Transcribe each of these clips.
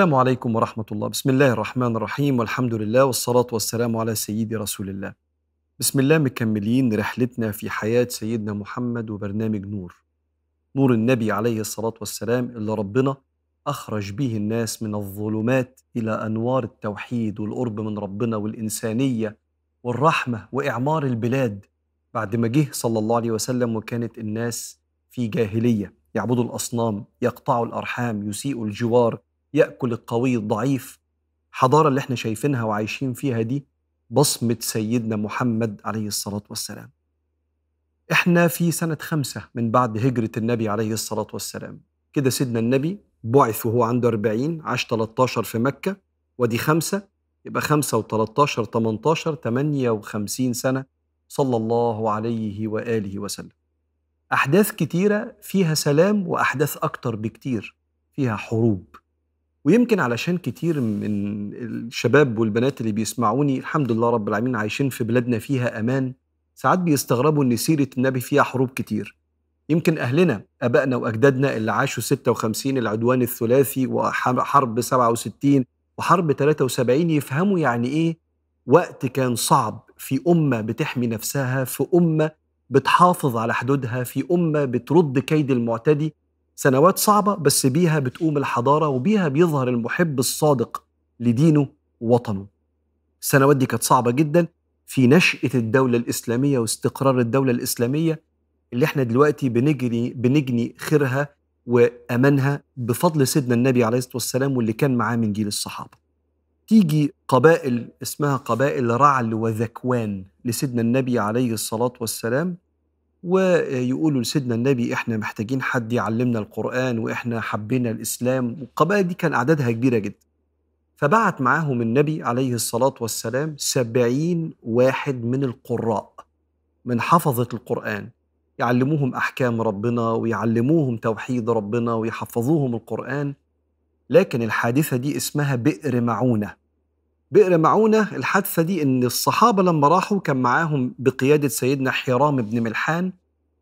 السلام عليكم ورحمة الله بسم الله الرحمن الرحيم والحمد لله والصلاة والسلام على سيدي رسول الله بسم الله مكملين رحلتنا في حياة سيدنا محمد وبرنامج نور نور النبي عليه الصلاة والسلام اللي ربنا أخرج به الناس من الظلمات إلى أنوار التوحيد والقرب من ربنا والإنسانية والرحمة وإعمار البلاد بعد ما جه صلى الله عليه وسلم وكانت الناس في جاهلية يعبدوا الأصنام يقطعوا الأرحام يسيئوا الجوار ياكل القوي الضعيف الحضاره اللي احنا شايفينها وعايشين فيها دي بصمه سيدنا محمد عليه الصلاه والسلام احنا في سنه خمسة من بعد هجره النبي عليه الصلاه والسلام كده سيدنا النبي بعث وهو عنده 40 عاش 13 في مكه ودي خمسة يبقى خمسة و13 18 58 سنة صلى الله عليه وآله وسلم أحداث كتيرة فيها سلام وأحداث أكتر بكتير فيها حروب ويمكن علشان كتير من الشباب والبنات اللي بيسمعوني الحمد لله رب العالمين عايشين في بلادنا فيها امان ساعات بيستغربوا ان سيره النبي فيها حروب كتير يمكن اهلنا ابائنا واجدادنا اللي عاشوا 56 العدوان الثلاثي وحرب 67 وحرب 73 يفهموا يعني ايه وقت كان صعب في امه بتحمي نفسها في امه بتحافظ على حدودها في امه بترد كيد المعتدي سنوات صعبة بس بيها بتقوم الحضارة وبيها بيظهر المحب الصادق لدينه ووطنه السنوات دي كانت صعبة جدا في نشأة الدولة الإسلامية واستقرار الدولة الإسلامية اللي احنا دلوقتي بنجري بنجني خيرها وأمانها بفضل سيدنا النبي عليه الصلاة والسلام واللي كان معاه من جيل الصحابة تيجي قبائل اسمها قبائل رعل وذكوان لسيدنا النبي عليه الصلاة والسلام ويقولوا لسيدنا النبي احنا محتاجين حد يعلمنا القرآن واحنا حبينا الإسلام والقبائل دي كان أعدادها كبيرة جدا فبعت معاهم النبي عليه الصلاة والسلام سبعين واحد من القراء من حفظة القرآن يعلموهم أحكام ربنا ويعلموهم توحيد ربنا ويحفظوهم القرآن لكن الحادثة دي اسمها بئر معونة بئر معونة الحادثة دي إن الصحابة لما راحوا كان معاهم بقيادة سيدنا حرام بن ملحان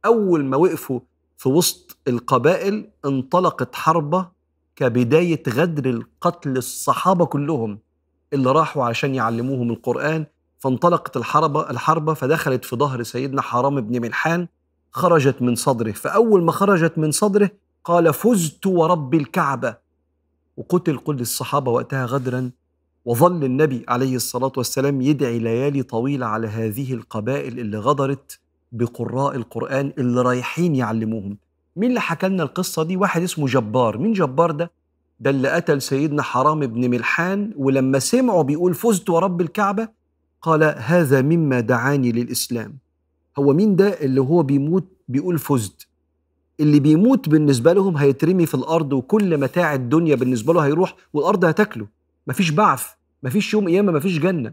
أول ما وقفوا في وسط القبائل انطلقت حربة كبداية غدر القتل الصحابة كلهم اللي راحوا عشان يعلموهم القرآن فانطلقت الحربة الحربة فدخلت في ظهر سيدنا حرام بن ملحان خرجت من صدره فأول ما خرجت من صدره قال فزت ورب الكعبة وقتل كل الصحابة وقتها غدرا وظل النبي عليه الصلاة والسلام يدعي ليالي طويلة على هذه القبائل اللي غدرت بقراء القرآن اللي رايحين يعلموهم مين اللي حكى لنا القصة دي؟ واحد اسمه جبار مين جبار ده؟ ده اللي قتل سيدنا حرام بن ملحان ولما سمعه بيقول فزت ورب الكعبة قال هذا مما دعاني للإسلام هو مين ده اللي هو بيموت بيقول فزت اللي بيموت بالنسبة لهم هيترمي في الأرض وكل متاع الدنيا بالنسبة له هيروح والأرض هتاكله مفيش بعث مفيش يوم قيامه مفيش جنه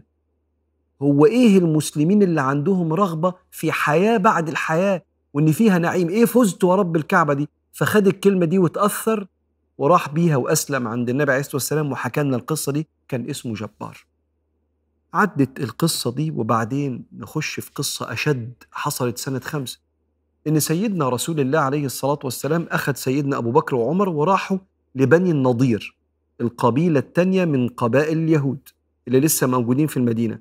هو ايه المسلمين اللي عندهم رغبه في حياه بعد الحياه وان فيها نعيم ايه فزت ورب الكعبه دي فخد الكلمه دي وتاثر وراح بيها واسلم عند النبي عليه الصلاه والسلام وحكى لنا القصه دي كان اسمه جبار عدت القصة دي وبعدين نخش في قصة أشد حصلت سنة خمسة إن سيدنا رسول الله عليه الصلاة والسلام أخذ سيدنا أبو بكر وعمر وراحوا لبني النضير القبيلة الثانية من قبائل اليهود اللي لسه موجودين في المدينة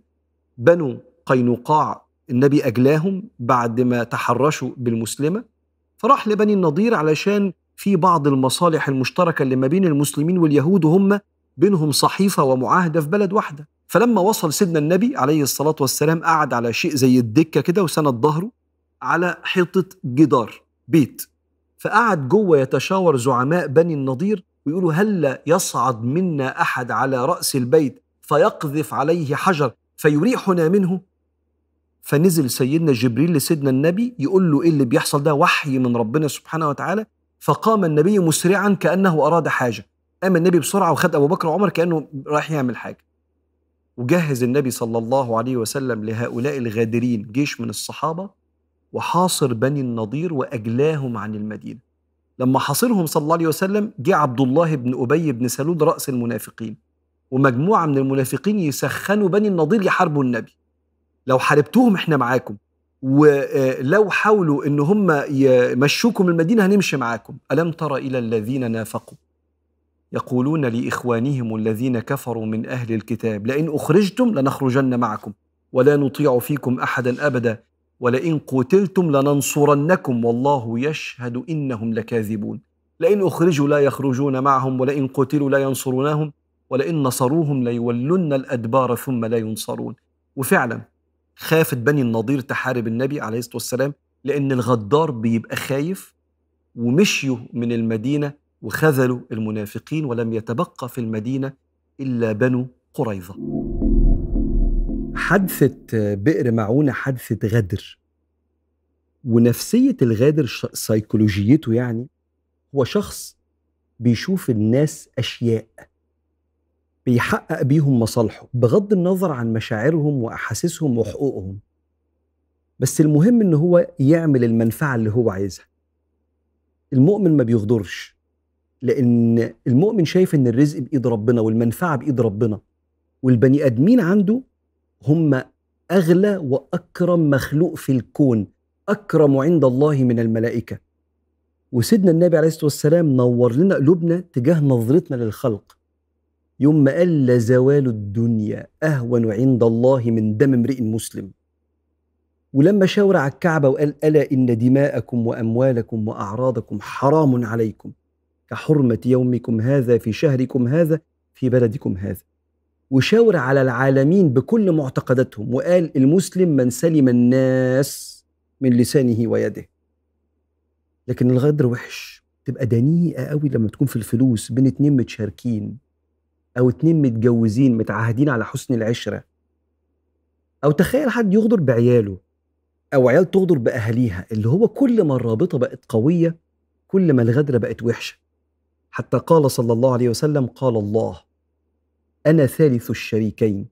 بنو قينقاع النبي أجلاهم بعد ما تحرشوا بالمسلمة فراح لبني النضير علشان في بعض المصالح المشتركة اللي ما بين المسلمين واليهود وهم بينهم صحيفة ومعاهدة في بلد واحدة فلما وصل سيدنا النبي عليه الصلاة والسلام قعد على شيء زي الدكة كده وسند ظهره على حيطة جدار بيت فقعد جوه يتشاور زعماء بني النضير ويقولوا هلا يصعد منا احد على راس البيت فيقذف عليه حجر فيريحنا منه فنزل سيدنا جبريل لسيدنا النبي يقول له ايه اللي بيحصل ده وحي من ربنا سبحانه وتعالى فقام النبي مسرعا كانه اراد حاجه قام النبي بسرعه وخد ابو بكر وعمر كانه رايح يعمل حاجه وجهز النبي صلى الله عليه وسلم لهؤلاء الغادرين جيش من الصحابه وحاصر بني النضير واجلاهم عن المدينه لما حاصرهم صلى الله عليه وسلم جه عبد الله بن أبي بن سلول رأس المنافقين ومجموعة من المنافقين يسخنوا بني النضير يحاربوا النبي لو حاربتوهم احنا معاكم ولو حاولوا ان هم يمشوكم المدينة هنمشي معاكم ألم تر إلى الذين نافقوا يقولون لإخوانهم الذين كفروا من أهل الكتاب لئن أخرجتم لنخرجن معكم ولا نطيع فيكم أحدا أبدا ولئن قتلتم لننصرنكم والله يشهد إنهم لكاذبون لئن أخرجوا لا يخرجون معهم ولئن قتلوا لا ينصرونهم ولئن نصروهم ليولن الأدبار ثم لا ينصرون وفعلا خافت بني النضير تحارب النبي عليه الصلاة والسلام لأن الغدار بيبقى خايف ومشيوا من المدينة وخذلوا المنافقين ولم يتبقى في المدينة إلا بنو قريظة حادثه بئر معونه حادثه غدر ونفسيه الغادر سيكولوجيته يعني هو شخص بيشوف الناس اشياء بيحقق بيهم مصالحه بغض النظر عن مشاعرهم واحاسيسهم وحقوقهم بس المهم ان هو يعمل المنفعه اللي هو عايزها المؤمن ما بيغدرش لان المؤمن شايف ان الرزق بايد ربنا والمنفعه بايد ربنا والبني ادمين عنده هم اغلى واكرم مخلوق في الكون اكرم عند الله من الملائكه وسيدنا النبي عليه الصلاه والسلام نور لنا قلوبنا تجاه نظرتنا للخلق يوم ما قال لزوال الدنيا اهون عند الله من دم امرئ مسلم ولما شاور على الكعبه وقال الا ان دماءكم واموالكم واعراضكم حرام عليكم كحرمه يومكم هذا في شهركم هذا في بلدكم هذا وشاور على العالمين بكل معتقداتهم وقال المسلم من سلم الناس من لسانه ويده لكن الغدر وحش تبقى دنيئه قوي لما تكون في الفلوس بين اتنين متشاركين او اتنين متجوزين متعاهدين على حسن العشره او تخيل حد يغدر بعياله او عيال تغدر باهاليها اللي هو كل ما الرابطه بقت قويه كل ما الغدره بقت وحشه حتى قال صلى الله عليه وسلم قال الله انا ثالث الشريكين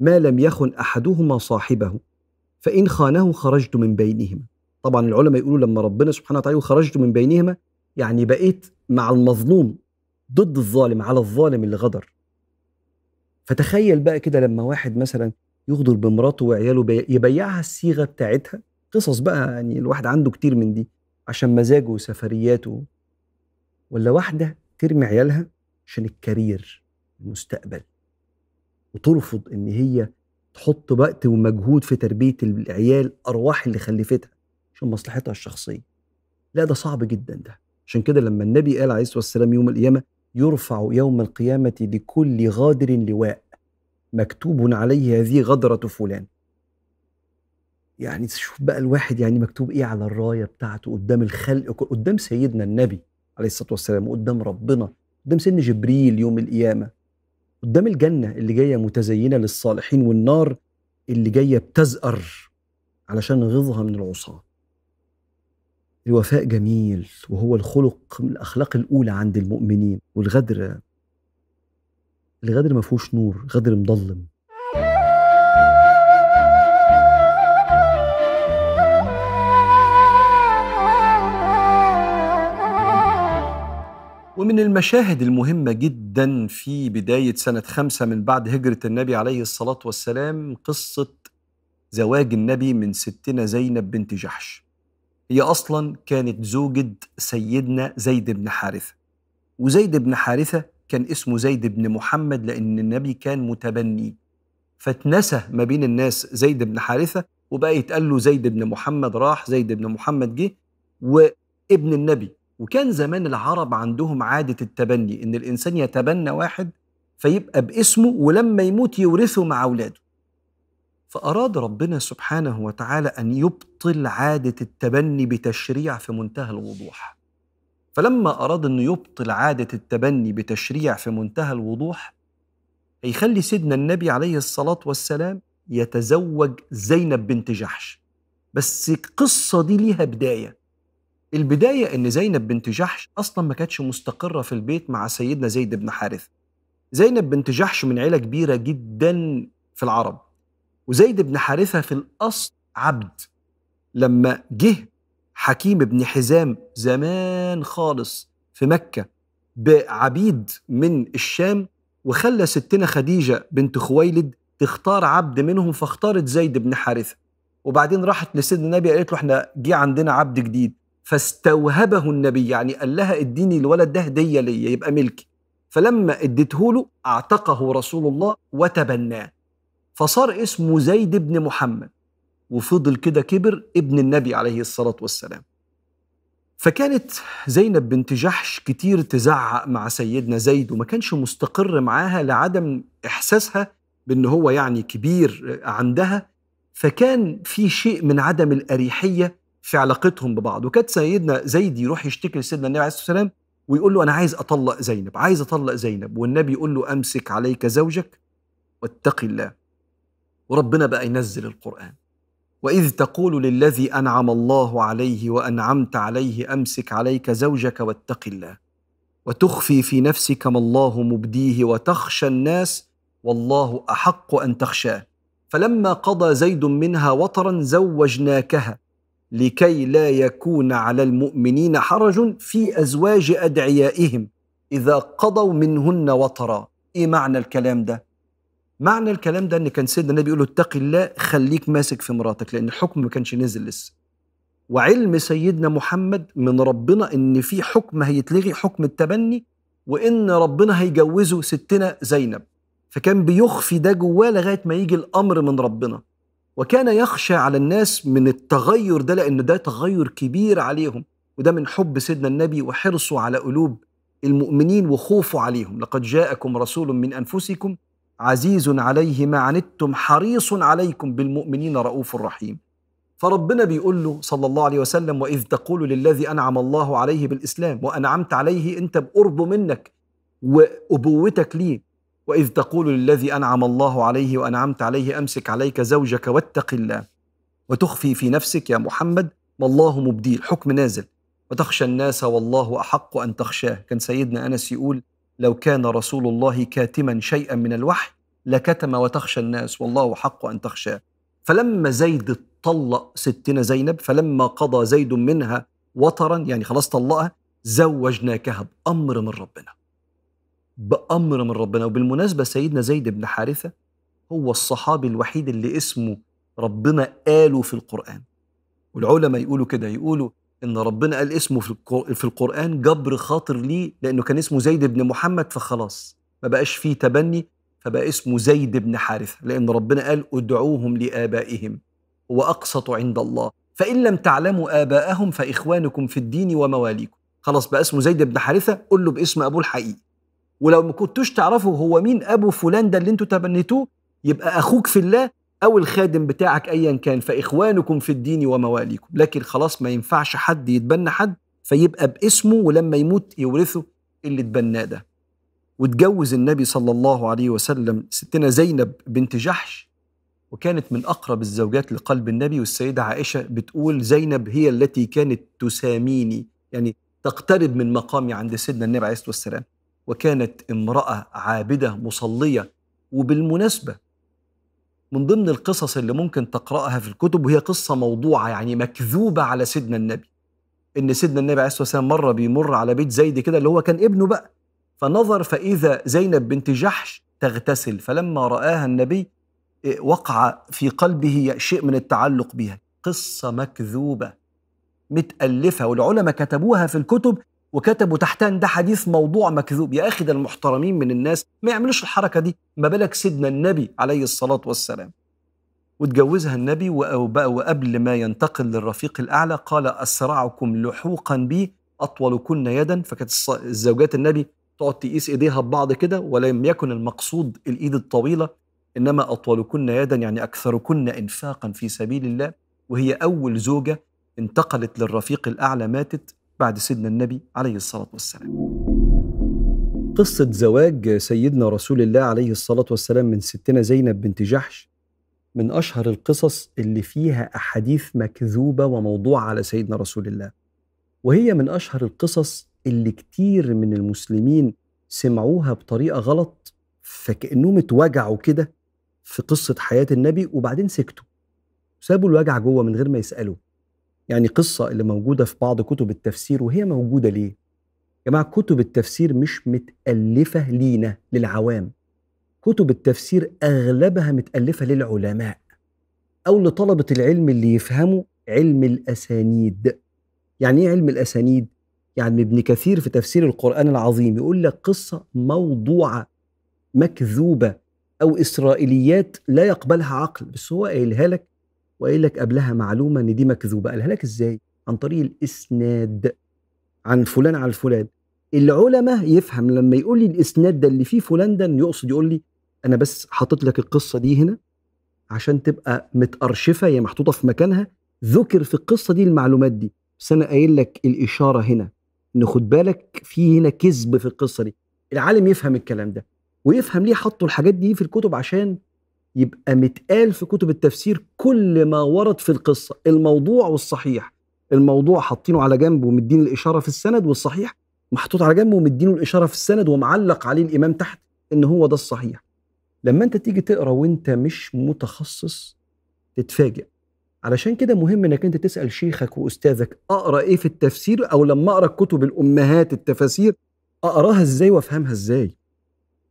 ما لم يخن احدهما صاحبه فان خانه خرجت من بينهما طبعا العلماء يقولوا لما ربنا سبحانه وتعالى خرجت من بينهما يعني بقيت مع المظلوم ضد الظالم على الظالم اللي غدر فتخيل بقى كده لما واحد مثلا يغدر بمراته وعياله يبيعها الصيغه بتاعتها قصص بقى يعني الواحد عنده كتير من دي عشان مزاجه وسفرياته ولا واحده ترمي عيالها عشان الكارير المستقبل وترفض ان هي تحط وقت ومجهود في تربيه العيال ارواح اللي خلفتها عشان مصلحتها الشخصيه لا ده صعب جدا ده عشان كده لما النبي قال عليه الصلاه والسلام يوم القيامه يرفع يوم القيامه لكل غادر لواء مكتوب عليه هذه غدره فلان يعني شوف بقى الواحد يعني مكتوب ايه على الرايه بتاعته قدام الخلق قدام سيدنا النبي عليه الصلاه والسلام وقدام ربنا قدام سيدنا جبريل يوم القيامه قدام الجنه اللي جايه متزينه للصالحين والنار اللي جايه بتزقر علشان غيظها من العصاه الوفاء جميل وهو الخلق من الاخلاق الاولى عند المؤمنين والغدر الغدر ما فيهوش نور غدر مضلم ومن المشاهد المهمة جدا في بداية سنة خمسة من بعد هجرة النبي عليه الصلاة والسلام قصة زواج النبي من ستنا زينب بنت جحش هي أصلا كانت زوجة سيدنا زيد بن حارثة وزيد بن حارثة كان اسمه زيد بن محمد لأن النبي كان متبني فاتنسى ما بين الناس زيد بن حارثة وبقى يتقال له زيد بن محمد راح زيد بن محمد جه وابن النبي وكان زمان العرب عندهم عادة التبني إن الإنسان يتبنى واحد فيبقى باسمه ولما يموت يورثه مع أولاده فأراد ربنا سبحانه وتعالى أن يبطل عادة التبني بتشريع في منتهى الوضوح فلما أراد أنه يبطل عادة التبني بتشريع في منتهى الوضوح هيخلي سيدنا النبي عليه الصلاة والسلام يتزوج زينب بنت جحش بس القصة دي ليها بداية البداية إن زينب بنت جحش أصلا ما كانتش مستقرة في البيت مع سيدنا زيد بن حارثة زينب بنت جحش من عيلة كبيرة جدا في العرب وزيد بن حارثة في الأصل عبد لما جه حكيم بن حزام زمان خالص في مكة بعبيد من الشام وخلى ستنا خديجة بنت خويلد تختار عبد منهم فاختارت زيد بن حارثة وبعدين راحت لسيدنا النبي قالت له احنا جه عندنا عبد جديد فاستوهبه النبي يعني قال لها اديني الولد ده هديه ليا يبقى ملكي فلما اديته له اعتقه رسول الله وتبناه فصار اسمه زيد بن محمد وفضل كده كبر ابن النبي عليه الصلاه والسلام فكانت زينب بنت جحش كتير تزعق مع سيدنا زيد وما كانش مستقر معاها لعدم احساسها بان هو يعني كبير عندها فكان في شيء من عدم الاريحيه في علاقتهم ببعض وكانت سيدنا زيد يروح يشتكي لسيدنا النبي عليه الصلاه والسلام ويقول له انا عايز اطلق زينب عايز اطلق زينب والنبي يقول له امسك عليك زوجك واتق الله وربنا بقى ينزل القران واذ تقول للذي انعم الله عليه وانعمت عليه امسك عليك زوجك واتق الله وتخفي في نفسك ما الله مبديه وتخشى الناس والله احق ان تخشاه فلما قضى زيد منها وطرا زوجناكها لكي لا يكون على المؤمنين حرج في أزواج أدعيائهم إذا قضوا منهن وطرا إيه معنى الكلام ده؟ معنى الكلام ده إن كان سيدنا النبي يقول له اتقي الله خليك ماسك في مراتك لأن الحكم ما كانش نزل لسه وعلم سيدنا محمد من ربنا إن في حكم هيتلغي حكم التبني وإن ربنا هيجوزه ستنا زينب فكان بيخفي ده جواه لغاية ما يجي الأمر من ربنا وكان يخشى على الناس من التغير ده لأن ده تغير كبير عليهم وده من حب سيدنا النبي وحرصه على قلوب المؤمنين وخوفه عليهم لقد جاءكم رسول من أنفسكم عزيز عليه ما عنتم حريص عليكم بالمؤمنين رؤوف رحيم فربنا بيقول له صلى الله عليه وسلم وإذ تقول للذي أنعم الله عليه بالإسلام وأنعمت عليه أنت بقربه منك وأبوتك ليه واذ تقول للذي انعم الله عليه وانعمت عليه امسك عليك زوجك واتق الله وتخفي في نفسك يا محمد ما الله مبديه الحكم نازل وتخشى الناس والله احق ان تخشاه كان سيدنا انس يقول لو كان رسول الله كاتما شيئا من الوحي لكتم وتخشى الناس والله حق ان تخشاه فلما زيد طلق ستنا زينب فلما قضى زيد منها وطرا يعني خلاص طلقها زوجناكها بامر من ربنا بأمر من ربنا وبالمناسبة سيدنا زيد بن حارثة هو الصحابي الوحيد اللي اسمه ربنا قاله في القرآن والعلماء يقولوا كده يقولوا إن ربنا قال اسمه في القرآن جبر خاطر ليه لأنه كان اسمه زيد بن محمد فخلاص ما بقاش فيه تبني فبقى اسمه زيد بن حارثة لأن ربنا قال ادعوهم لآبائهم هو أقسط عند الله فإن لم تعلموا آباءهم فإخوانكم في الدين ومواليكم خلاص بقى اسمه زيد بن حارثة قول له باسم أبوه الحقيقي ولو ما كنتوش تعرفوا هو مين ابو فلان ده اللي انتوا تبنيتوه يبقى اخوك في الله او الخادم بتاعك ايا كان فاخوانكم في الدين ومواليكم لكن خلاص ما ينفعش حد يتبنى حد فيبقى باسمه ولما يموت يورثه اللي اتبناه ده واتجوز النبي صلى الله عليه وسلم ستنا زينب بنت جحش وكانت من اقرب الزوجات لقلب النبي والسيده عائشه بتقول زينب هي التي كانت تساميني يعني تقترب من مقامي عند سيدنا النبي عليه الصلاه والسلام وكانت امرأة عابدة مصلية وبالمناسبة من ضمن القصص اللي ممكن تقرأها في الكتب وهي قصة موضوعة يعني مكذوبة على سيدنا النبي إن سيدنا النبي عليه الصلاة والسلام مرة بيمر على بيت زيد كده اللي هو كان ابنه بقى فنظر فإذا زينب بنت جحش تغتسل فلما رآها النبي إيه، وقع في قلبه شيء من التعلق بها قصة مكذوبة متألفة والعلماء كتبوها في الكتب وكتبوا تحتان ده حديث موضوع مكذوب يا اخي ده المحترمين من الناس ما يعملوش الحركه دي ما بالك سيدنا النبي عليه الصلاه والسلام واتجوزها النبي وقبل ما ينتقل للرفيق الاعلى قال اسرعكم لحوقا بي اطولكن يدا فكانت الزوجات النبي تقعد تقيس ايديها ببعض كده ولم يكن المقصود الايد الطويله انما اطولكن يدا يعني اكثركن انفاقا في سبيل الله وهي اول زوجه انتقلت للرفيق الاعلى ماتت بعد سيدنا النبي عليه الصلاة والسلام قصة زواج سيدنا رسول الله عليه الصلاة والسلام من ستنا زينب بنت جحش من أشهر القصص اللي فيها أحاديث مكذوبة وموضوعة على سيدنا رسول الله وهي من أشهر القصص اللي كتير من المسلمين سمعوها بطريقة غلط فكأنهم اتوجعوا كده في قصة حياة النبي وبعدين سكتوا سابوا الوجع جوه من غير ما يسألوا يعني قصة اللي موجودة في بعض كتب التفسير وهي موجودة ليه؟ يا جماعة كتب التفسير مش متألفة لينا للعوام كتب التفسير أغلبها متألفة للعلماء أو لطلبة العلم اللي يفهموا علم الأسانيد يعني إيه علم الأسانيد؟ يعني ابن كثير في تفسير القرآن العظيم يقول لك قصة موضوعة مكذوبة أو إسرائيليات لا يقبلها عقل بس هو قايلها لك وقايل لك قبلها معلومه ان دي مكذوبه قالها لك ازاي عن طريق الاسناد عن فلان عن فلان العلماء يفهم لما يقول لي الاسناد ده اللي فيه فلان ده يقصد يقول لي انا بس حاطط لك القصه دي هنا عشان تبقى متارشفه هي محطوطه في مكانها ذكر في القصه دي المعلومات دي بس انا قايل لك الاشاره هنا ان خد بالك في هنا كذب في القصه دي العالم يفهم الكلام ده ويفهم ليه حطوا الحاجات دي في الكتب عشان يبقى متقال في كتب التفسير كل ما ورد في القصة الموضوع والصحيح الموضوع حاطينه على جنب ومدين الإشارة في السند والصحيح محطوط على جنب ومدينه الإشارة في السند ومعلق عليه الإمام تحت إن هو ده الصحيح لما أنت تيجي تقرأ وأنت مش متخصص تتفاجئ علشان كده مهم انك انت تسال شيخك واستاذك اقرا ايه في التفسير او لما اقرا كتب الامهات التفاسير اقراها ازاي وافهمها ازاي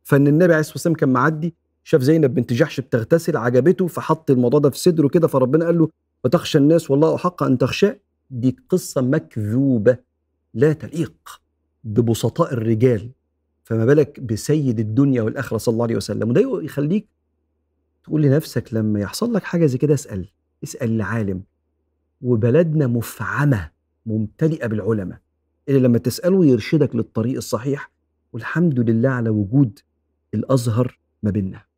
فان النبي عليه الصلاه والسلام كان معدي شاف زينب بنت جحش بتغتسل عجبته فحط الموضوع ده في صدره كده فربنا قال له وتخشى الناس والله احق ان تخشاه دي قصه مكذوبه لا تليق ببسطاء الرجال فما بالك بسيد الدنيا والاخره صلى الله عليه وسلم وده يخليك تقول لنفسك لما يحصل لك حاجه زي كده اسال اسال العالم وبلدنا مفعمه ممتلئه بالعلماء اللي لما تساله يرشدك للطريق الصحيح والحمد لله على وجود الازهر ما بيننا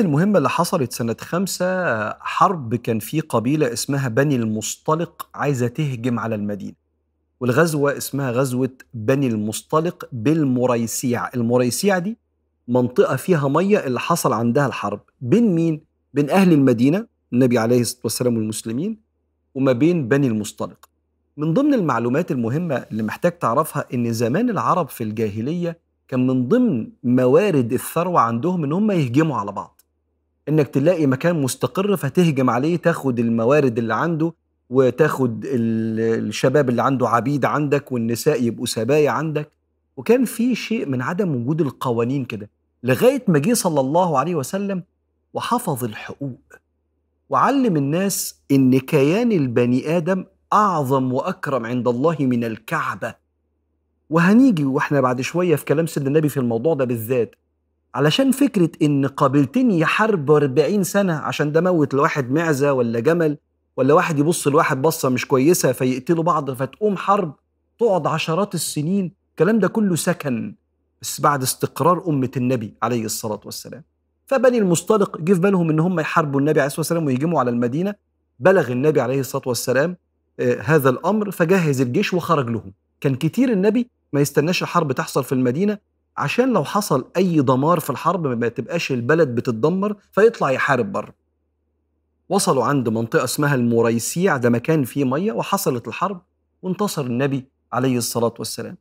الأحداث المهمة اللي حصلت سنة خمسة حرب كان في قبيلة اسمها بني المصطلق عايزة تهجم على المدينة والغزوة اسمها غزوة بني المصطلق بالمريسيع المريسيع دي منطقة فيها مية اللي حصل عندها الحرب بين مين؟ بين أهل المدينة النبي عليه الصلاة والسلام والمسلمين وما بين بني المصطلق من ضمن المعلومات المهمة اللي محتاج تعرفها إن زمان العرب في الجاهلية كان من ضمن موارد الثروة عندهم إن هم يهجموا على بعض انك تلاقي مكان مستقر فتهجم عليه تاخد الموارد اللي عنده وتاخد الشباب اللي عنده عبيد عندك والنساء يبقوا سبايا عندك وكان في شيء من عدم وجود القوانين كده لغايه ما جه صلى الله عليه وسلم وحفظ الحقوق وعلم الناس ان كيان البني ادم اعظم واكرم عند الله من الكعبه وهنيجي واحنا بعد شويه في كلام سيدنا النبي في الموضوع ده بالذات علشان فكرة إن قابلتني حرب 40 سنة عشان ده موت لواحد معزة ولا جمل ولا واحد يبص لواحد بصة مش كويسة فيقتلوا بعض فتقوم حرب تقعد عشرات السنين الكلام ده كله سكن بس بعد استقرار أمة النبي عليه الصلاة والسلام فبني المصطلق جه في بالهم إن هم يحاربوا النبي عليه الصلاة والسلام ويهجموا على المدينة بلغ النبي عليه الصلاة والسلام آه، هذا الأمر فجهز الجيش وخرج لهم كان كتير النبي ما يستناش الحرب تحصل في المدينة عشان لو حصل اي دمار في الحرب ما تبقاش البلد بتتدمر فيطلع يحارب بره وصلوا عند منطقة اسمها المريسيع ده مكان فيه مية وحصلت الحرب وانتصر النبي عليه الصلاة والسلام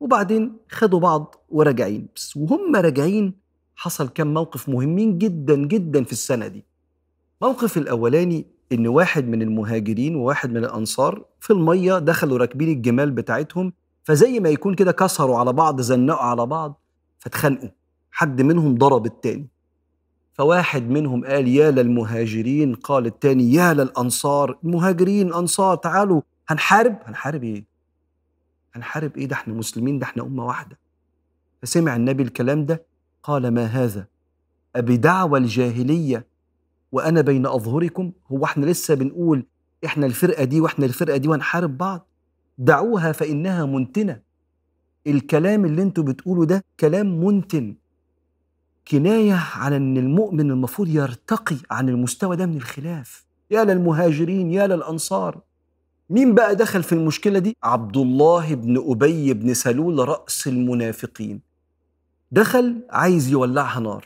وبعدين خدوا بعض وراجعين بس وهم راجعين حصل كم موقف مهمين جدا جدا في السنة دي موقف الأولاني إن واحد من المهاجرين وواحد من الأنصار في المية دخلوا راكبين الجمال بتاعتهم فزي ما يكون كده كسروا على بعض زنقوا على بعض فاتخانقوا حد منهم ضرب التاني فواحد منهم قال يا للمهاجرين قال التاني يا للأنصار مهاجرين أنصار تعالوا هنحارب هنحارب إيه هنحارب إيه ده احنا مسلمين ده احنا أمة واحدة فسمع النبي الكلام ده قال ما هذا أبي دعوى الجاهلية وأنا بين أظهركم هو احنا لسه بنقول احنا الفرقة دي واحنا الفرقة دي وهنحارب بعض دعوها فإنها منتنة الكلام اللي انتوا بتقولوا ده كلام منتن كناية على أن المؤمن المفروض يرتقي عن المستوى ده من الخلاف يا للمهاجرين يا للأنصار مين بقى دخل في المشكلة دي؟ عبد الله بن أبي بن سلول رأس المنافقين دخل عايز يولعها نار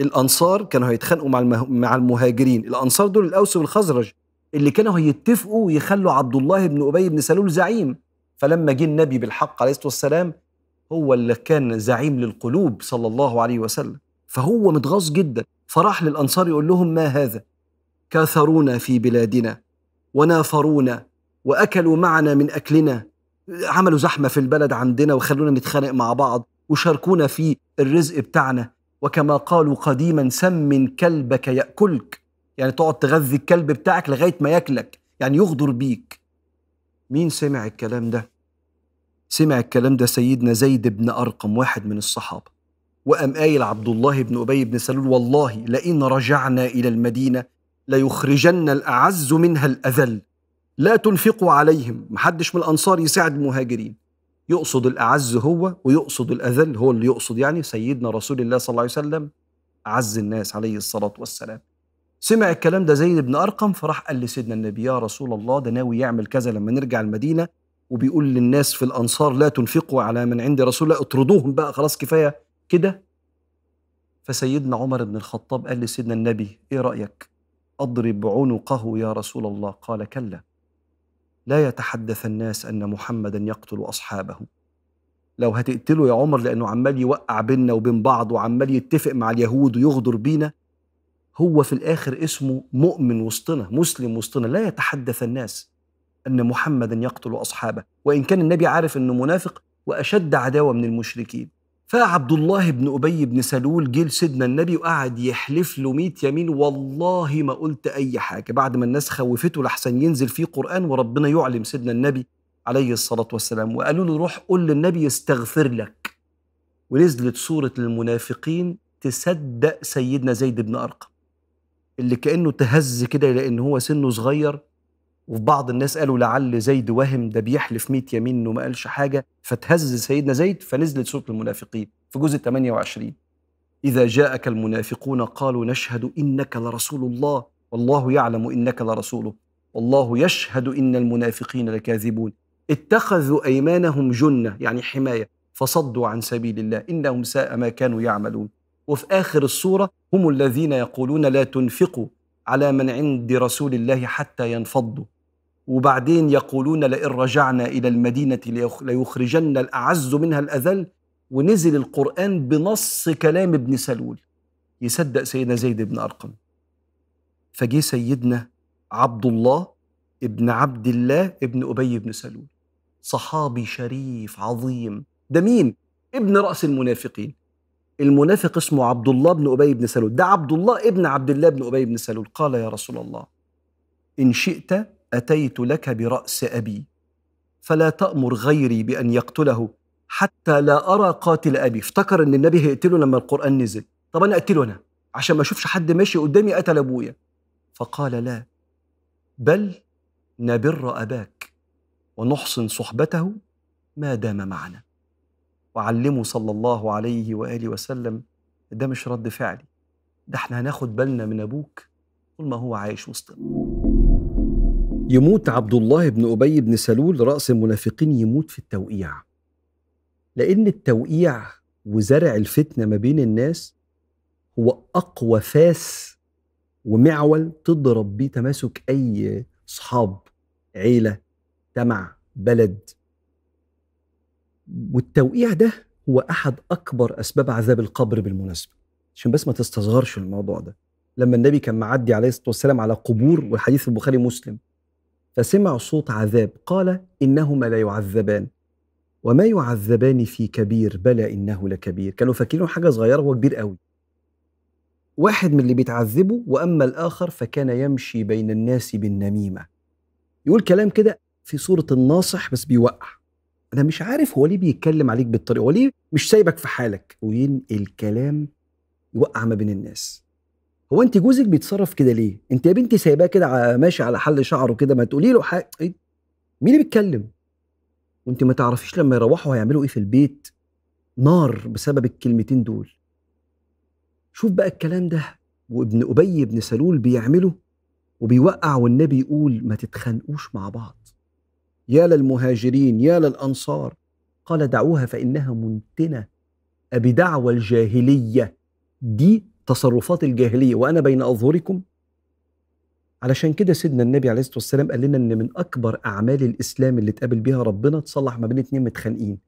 الأنصار كانوا هيتخانقوا مع, المهاجرين الأنصار دول الأوس والخزرج اللي كانوا هيتفقوا ويخلوا عبد الله بن ابي بن سلول زعيم فلما جه النبي بالحق عليه الصلاه والسلام هو اللي كان زعيم للقلوب صلى الله عليه وسلم فهو متغاظ جدا فراح للانصار يقول لهم ما هذا كاثرونا في بلادنا ونافرونا واكلوا معنا من اكلنا عملوا زحمه في البلد عندنا وخلونا نتخانق مع بعض وشاركونا في الرزق بتاعنا وكما قالوا قديما سم كلبك ياكلك يعني تقعد تغذي الكلب بتاعك لغايه ما ياكلك يعني يغدر بيك مين سمع الكلام ده سمع الكلام ده سيدنا زيد بن ارقم واحد من الصحابه وقام قايل عبد الله بن ابي بن سلول والله لئن رجعنا الى المدينه ليخرجن الاعز منها الاذل لا تنفقوا عليهم محدش من الانصار يساعد المهاجرين يقصد الاعز هو ويقصد الاذل هو اللي يقصد يعني سيدنا رسول الله صلى الله عليه وسلم اعز الناس عليه الصلاه والسلام سمع الكلام ده زيد بن أرقم فراح قال لسيدنا النبي يا رسول الله ده ناوي يعمل كذا لما نرجع المدينة وبيقول للناس في الأنصار لا تنفقوا على من عند رسول الله اطردوهم بقى خلاص كفاية كده فسيدنا عمر بن الخطاب قال لسيدنا النبي إيه رأيك أضرب عنقه يا رسول الله قال كلا لا يتحدث الناس أن محمدا يقتل أصحابه لو هتقتله يا عمر لأنه عمال يوقع بينا وبين بعض وعمال يتفق مع اليهود ويغدر بينا هو في الآخر اسمه مؤمن وسطنا مسلم وسطنا لا يتحدث الناس أن محمدا يقتل أصحابه وإن كان النبي عارف أنه منافق وأشد عداوة من المشركين فعبد الله بن أبي بن سلول جه لسيدنا النبي وقعد يحلف له 100 يمين والله ما قلت أي حاجة بعد ما الناس خوفته لحسن ينزل فيه قرآن وربنا يعلم سيدنا النبي عليه الصلاة والسلام وقالوا له روح قول للنبي يستغفر لك ونزلت سورة المنافقين تصدق سيدنا زيد بن أرقم اللي كانه تهز كده لان هو سنه صغير وفي بعض الناس قالوا لعل زيد وهم ده بيحلف 100 يمين وما قالش حاجه فتهز سيدنا زيد فنزلت سوره المنافقين في جزء 28 اذا جاءك المنافقون قالوا نشهد انك لرسول الله والله يعلم انك لرسوله والله يشهد ان المنافقين لكاذبون اتخذوا ايمانهم جنه يعني حمايه فصدوا عن سبيل الله انهم ساء ما كانوا يعملون وفي آخر الصورة هم الذين يقولون لا تنفقوا على من عند رسول الله حتى ينفضوا وبعدين يقولون لئن رجعنا إلى المدينة ليخرجن الأعز منها الأذل ونزل القرآن بنص كلام ابن سلول يصدق سيدنا زيد بن أرقم فجه سيدنا عبد الله ابن عبد الله ابن أبي بن سلول صحابي شريف عظيم ده مين؟ ابن رأس المنافقين المنافق اسمه عبد الله بن أبي بن سلول ده عبد الله ابن عبد الله بن أبي بن سلول قال يا رسول الله إن شئت أتيت لك برأس أبي فلا تأمر غيري بأن يقتله حتى لا أرى قاتل أبي افتكر أن النبي هيقتله لما القرآن نزل طب أنا أقتله أنا عشان ما أشوفش حد ماشي قدامي قتل أبويا فقال لا بل نبر أباك ونحسن صحبته ما دام معنا وعلمه صلى الله عليه وآله وسلم ده مش رد فعلي ده احنا هناخد بالنا من أبوك طول ما هو عايش وسطنا يموت عبد الله بن أبي بن سلول رأس المنافقين يموت في التوقيع لأن التوقيع وزرع الفتنة ما بين الناس هو أقوى فاس ومعول تضرب بيه تماسك أي صحاب عيلة تمع بلد والتوقيع ده هو احد اكبر اسباب عذاب القبر بالمناسبه عشان بس ما تستصغرش الموضوع ده لما النبي كان معدي عليه الصلاه والسلام على قبور والحديث البخاري مسلم فسمع صوت عذاب قال انهما لا يعذبان وما يعذبان في كبير بلى انه لكبير كانوا فاكرينه حاجه صغيره هو كبير قوي واحد من اللي بيتعذبوا واما الاخر فكان يمشي بين الناس بالنميمه يقول كلام كده في صوره الناصح بس بيوقع انا مش عارف هو ليه بيتكلم عليك بالطريقه هو ليه مش سايبك في حالك وينقل كلام يوقع ما بين الناس هو انت جوزك بيتصرف كده ليه انت يا بنتي سايباه كده ماشي على حل شعره كده ما تقولي له حاجه إيه؟ مين اللي بيتكلم وانت ما تعرفيش لما يروحوا هيعملوا ايه في البيت نار بسبب الكلمتين دول شوف بقى الكلام ده وابن ابي بن سلول بيعمله وبيوقع والنبي يقول ما تتخانقوش مع بعض يا للمهاجرين يا للأنصار قال دعوها فإنها منتنة أبدعوى الجاهلية دي تصرفات الجاهلية وأنا بين أظهركم علشان كده سيدنا النبي عليه الصلاة والسلام قال لنا إن من أكبر أعمال الإسلام اللي تقابل بيها ربنا تصلح ما بين اتنين متخانقين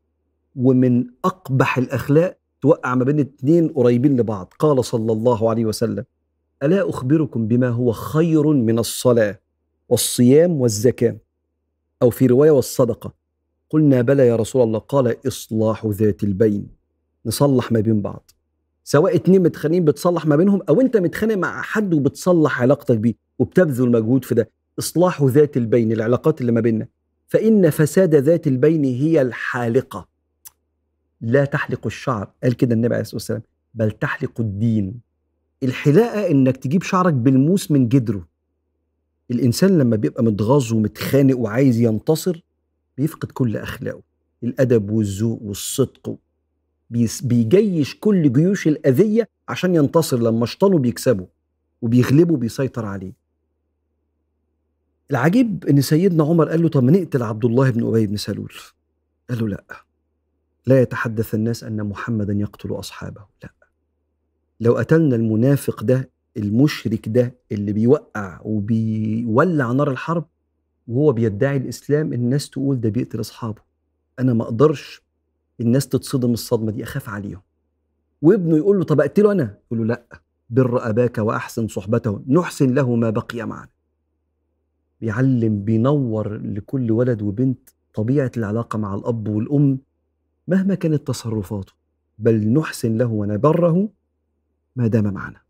ومن أقبح الأخلاق توقع ما بين اتنين قريبين لبعض قال صلى الله عليه وسلم ألا أخبركم بما هو خير من الصلاة والصيام والزكاة أو في رواية والصدقة قلنا بلى يا رسول الله قال إصلاح ذات البين نصلح ما بين بعض سواء اتنين متخانقين بتصلح ما بينهم أو أنت متخانق مع حد وبتصلح علاقتك بيه وبتبذل مجهود في ده إصلاح ذات البين العلاقات اللي ما بيننا فإن فساد ذات البين هي الحالقة لا تحلق الشعر قال كده النبي عليه الصلاة والسلام بل تحلق الدين الحلاقة إنك تجيب شعرك بالموس من جدره الانسان لما بيبقى متغاظ ومتخانق وعايز ينتصر بيفقد كل اخلاقه الادب والذوق والصدق بيجيش كل جيوش الاذيه عشان ينتصر لما شطانه بيكسبه وبيغلبه بيسيطر عليه العجيب ان سيدنا عمر قال له طب نقتل عبد الله بن ابي بن سلول قال له لا لا يتحدث الناس ان محمدا يقتل اصحابه لا لو قتلنا المنافق ده المشرك ده اللي بيوقع وبيولع نار الحرب وهو بيدعي الاسلام الناس تقول ده بيقتل اصحابه انا ما اقدرش الناس تتصدم الصدمه دي اخاف عليهم وابنه يقول له طب اقتله انا يقول له لا بر اباك واحسن صحبته نحسن له ما بقي معنا بيعلم بينور لكل ولد وبنت طبيعه العلاقه مع الاب والام مهما كانت تصرفاته بل نحسن له ونبره ما دام معنا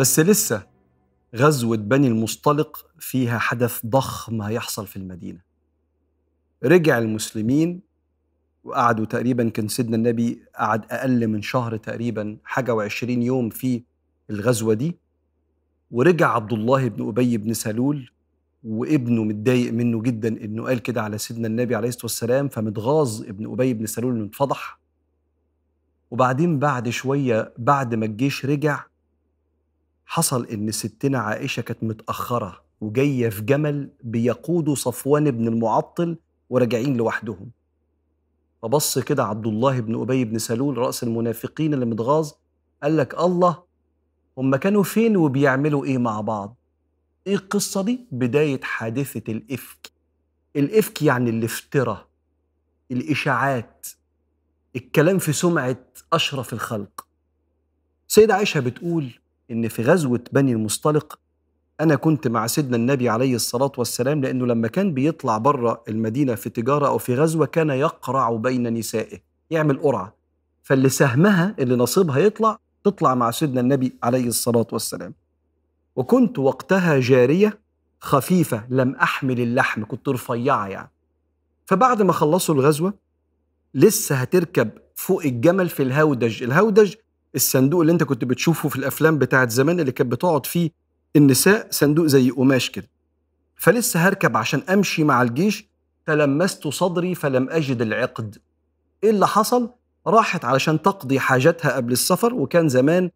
بس لسه غزوة بني المصطلق فيها حدث ضخم هيحصل في المدينة رجع المسلمين وقعدوا تقريبا كان سيدنا النبي قعد أقل من شهر تقريبا حاجة وعشرين يوم في الغزوة دي ورجع عبد الله بن أبي بن سلول وابنه متضايق منه جدا انه قال كده على سيدنا النبي عليه الصلاه والسلام فمتغاظ ابن ابي بن سلول انه اتفضح وبعدين بعد شويه بعد ما الجيش رجع حصل ان ستنا عائشه كانت متاخره وجايه في جمل بيقودوا صفوان بن المعطل وراجعين لوحدهم فبص كده عبد الله بن ابي بن سلول راس المنافقين اللي متغاظ قال لك الله هم كانوا فين وبيعملوا ايه مع بعض ايه القصه دي بدايه حادثه الافك الافك يعني الافتراء الاشاعات الكلام في سمعه اشرف الخلق سيدة عائشة بتقول ان في غزوه بني المصطلق انا كنت مع سيدنا النبي عليه الصلاه والسلام لانه لما كان بيطلع بره المدينه في تجاره او في غزوه كان يقرع بين نسائه يعمل قرعه فاللي سهمها اللي نصيبها يطلع تطلع مع سيدنا النبي عليه الصلاه والسلام وكنت وقتها جاريه خفيفه لم احمل اللحم كنت رفيعه يعني فبعد ما خلصوا الغزوه لسه هتركب فوق الجمل في الهودج الهودج الصندوق اللي انت كنت بتشوفه في الافلام بتاعت زمان اللي كانت بتقعد فيه النساء صندوق زي قماش كده فلسه هركب عشان امشي مع الجيش فلمست صدري فلم اجد العقد ايه اللي حصل راحت علشان تقضي حاجتها قبل السفر وكان زمان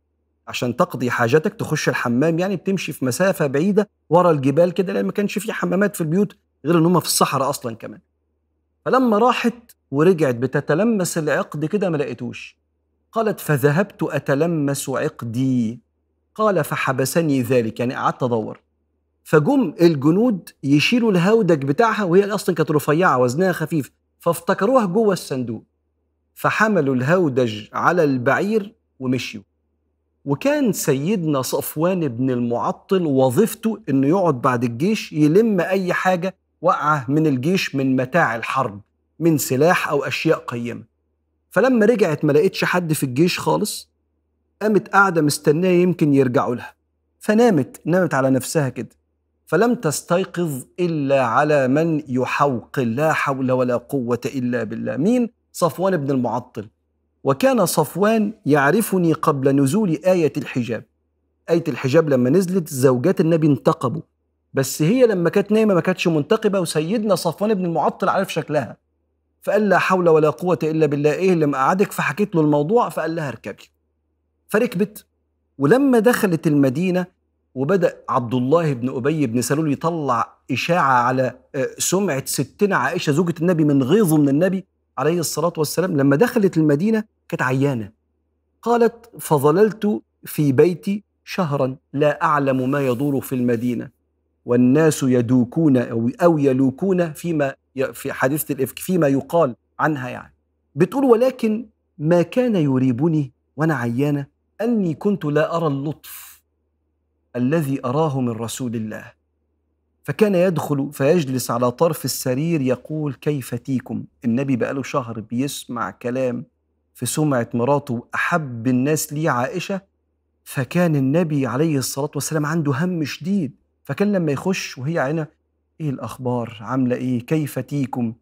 عشان تقضي حاجتك تخش الحمام يعني بتمشي في مسافه بعيده ورا الجبال كده لان ما كانش في حمامات في البيوت غير ان هم في الصحراء اصلا كمان فلما راحت ورجعت بتتلمس العقد كده ما لقيتوش قالت فذهبت أتلمس عقدي قال فحبسني ذلك يعني قعدت أدور فجم الجنود يشيلوا الهودج بتاعها وهي أصلا كانت رفيعة وزنها خفيف فافتكروها جوه الصندوق فحملوا الهودج على البعير ومشيوا وكان سيدنا صفوان بن المعطل وظيفته انه يقعد بعد الجيش يلم اي حاجه وقعه من الجيش من متاع الحرب من سلاح او اشياء قيمه فلما رجعت ما لقتش حد في الجيش خالص قامت قاعده مستنيه يمكن يرجعوا لها فنامت نامت على نفسها كده فلم تستيقظ الا على من يحوقل لا حول ولا قوه الا بالله مين صفوان بن المعطل وكان صفوان يعرفني قبل نزول ايه الحجاب ايه الحجاب لما نزلت زوجات النبي انتقبوا بس هي لما كانت نايمه ما كانتش منتقبه وسيدنا صفوان بن المعطل عارف شكلها فقال لا حول ولا قوة إلا بالله إيه اللي مقعدك فحكيت له الموضوع فقال لها اركبي فركبت ولما دخلت المدينة وبدأ عبد الله بن أبي بن سلول يطلع إشاعة على آه، سمعة ستنا عائشة زوجة النبي من غيظه من النبي عليه الصلاة والسلام لما دخلت المدينة كانت عيانة قالت فظللت في بيتي شهرا لا أعلم ما يدور في المدينة والناس يدوكون أو يلوكون فيما في حادثة الإفك فيما يقال عنها يعني بتقول ولكن ما كان يريبني وأنا عيانة أني كنت لا أرى اللطف الذي أراه من رسول الله فكان يدخل فيجلس على طرف السرير يقول كيف تيكم النبي بقاله شهر بيسمع كلام في سمعة مراته أحب الناس لي عائشة فكان النبي عليه الصلاة والسلام عنده هم شديد فكان لما يخش وهي عينه ايه الاخبار عامله ايه كيف تيكم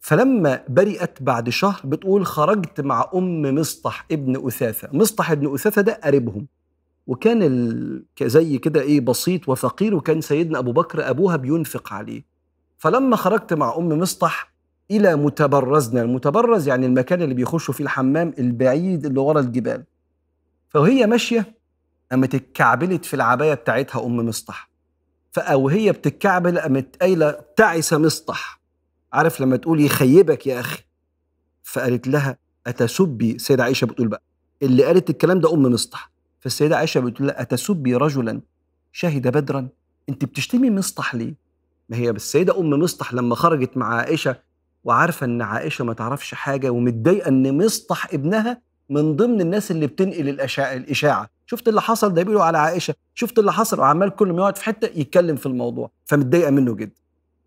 فلما برئت بعد شهر بتقول خرجت مع ام مصطح ابن اثاثه مصطح ابن اثاثه ده قريبهم وكان ال... زي كده ايه بسيط وفقير وكان سيدنا ابو بكر ابوها بينفق عليه فلما خرجت مع ام مصطح الى متبرزنا المتبرز يعني المكان اللي بيخشوا فيه الحمام البعيد اللي ورا الجبال فهي ماشيه قامت اتكعبلت في العبايه بتاعتها ام مصطح فأو هي بتتكعبل قامت قايلة تعس مسطح عارف لما تقول يخيبك يا أخي فقالت لها أتسبي السيدة عائشة بتقول بقى اللي قالت الكلام ده أم مسطح فالسيدة عائشة بتقول لها أتسبي رجلا شهد بدرا أنت بتشتمي مسطح ليه ما هي السيدة أم مسطح لما خرجت مع عائشة وعارفة إن عائشة ما تعرفش حاجة ومتضايقة إن مسطح ابنها من ضمن الناس اللي بتنقل الإشاعة شفت اللي حصل ده بيقولوا على عائشه شفت اللي حصل وعمال كل ما يقعد في حته يتكلم في الموضوع فمتضايقه منه جدا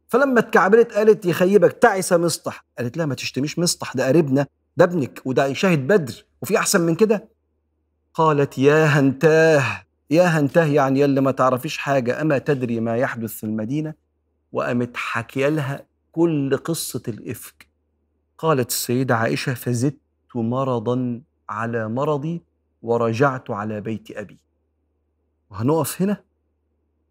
فلما اتكعبلت قالت يخيبك تعس مسطح قالت لها ما تشتميش مسطح ده قريبنا ده ابنك وده شاهد بدر وفي احسن من كده قالت يا هنتاه يا هنتاه يعني يلي ما تعرفيش حاجه اما تدري ما يحدث في المدينه وقامت حكي لها كل قصه الافك قالت السيده عائشه فزدت مرضا على مرضي ورجعت على بيت أبي وهنقف هنا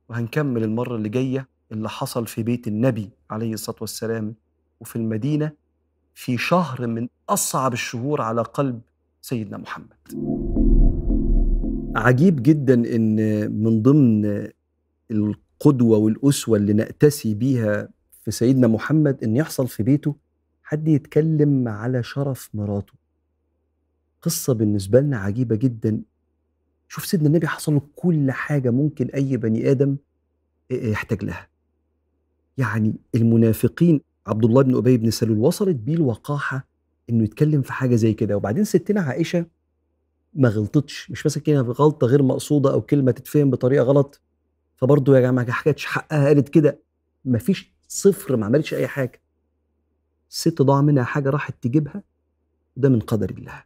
وهنكمل المرة اللي جاية اللي حصل في بيت النبي عليه الصلاة والسلام وفي المدينة في شهر من أصعب الشهور على قلب سيدنا محمد عجيب جدا ان من ضمن القدوه والاسوه اللي ناتسي بيها في سيدنا محمد ان يحصل في بيته حد يتكلم على شرف مراته قصة بالنسبة لنا عجيبة جدا شوف سيدنا النبي حصل له كل حاجة ممكن أي بني آدم يحتاج لها يعني المنافقين عبد الله بن أبي بن سلول وصلت بيه الوقاحة إنه يتكلم في حاجة زي كده وبعدين ستنا عائشة ما غلطتش مش مثلا كده غلطة غير مقصودة أو كلمة تتفهم بطريقة غلط فبرضه يا جماعة ما حكتش حقها قالت كده مفيش صفر ما عملتش أي حاجة الست ضاع منها حاجة راحت تجيبها ده من قدر الله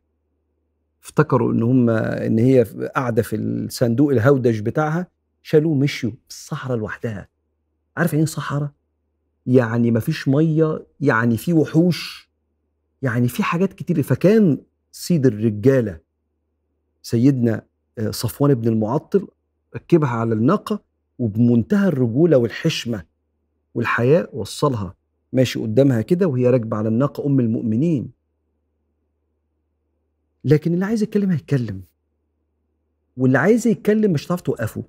افتكروا ان هم ان هي قاعده في الصندوق الهودج بتاعها شالوه مشيوا في الصحراء لوحدها عارف يعني ايه صحراء يعني مفيش ميه يعني في وحوش يعني في حاجات كتير فكان سيد الرجاله سيدنا آه، صفوان بن المعطل ركبها على الناقه وبمنتهى الرجوله والحشمه والحياء وصلها ماشي قدامها كده وهي راكبه على الناقه ام المؤمنين لكن اللي عايز يتكلم هيتكلم واللي عايز يتكلم مش هتعرف توقفه